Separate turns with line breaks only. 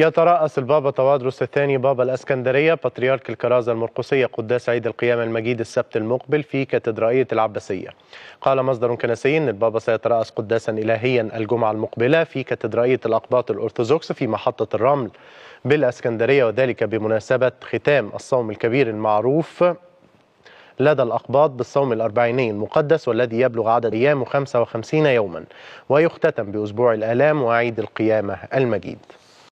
يترأس البابا طوادرس الثاني بابا الأسكندرية بطريرك الكرازة المرقسية قداس عيد القيامة المجيد السبت المقبل في كاتدرائية العباسية قال مصدر كنسي أن البابا سيترأس قداسا إلهيا الجمعة المقبلة في كاتدرائية الأقباط الأرثوذكس في محطة الرمل بالأسكندرية وذلك بمناسبة ختام الصوم الكبير المعروف لدى الأقباط بالصوم الأربعيني المقدس والذي يبلغ عدد أيامه 55 يوما ويختتم بأسبوع الآلام وعيد القيامة المجيد